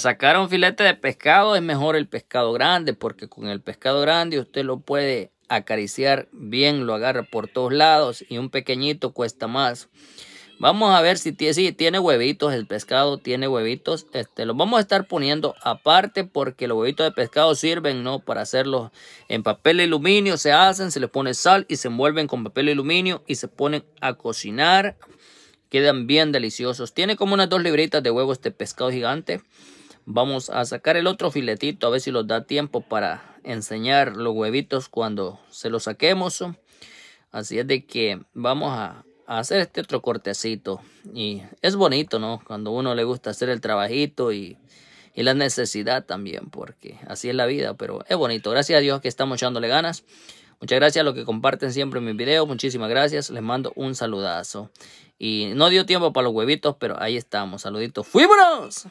sacar un filete de pescado es mejor el pescado grande, porque con el pescado grande usted lo puede acariciar bien, lo agarra por todos lados y un pequeñito cuesta más. Vamos a ver si tiene, tiene huevitos, el pescado tiene huevitos. Este, los vamos a estar poniendo aparte porque los huevitos de pescado sirven ¿no? para hacerlos en papel aluminio. Se hacen, se les pone sal y se envuelven con papel aluminio y se ponen a cocinar. Quedan bien deliciosos. Tiene como unas dos libritas de huevos de pescado gigante. Vamos a sacar el otro filetito, a ver si nos da tiempo para enseñar los huevitos cuando se los saquemos. Así es de que vamos a, hacer este otro cortecito. Y es bonito, ¿no? Cuando uno le gusta hacer el trabajito y, y la necesidad también, porque así es la vida, pero es bonito. Gracias a Dios que estamos echándole ganas. Muchas gracias a los que comparten siempre mis videos. Muchísimas gracias. Les mando un saludazo. Y no dio tiempo para los huevitos, pero ahí estamos. Saluditos. ¡Fuímonos!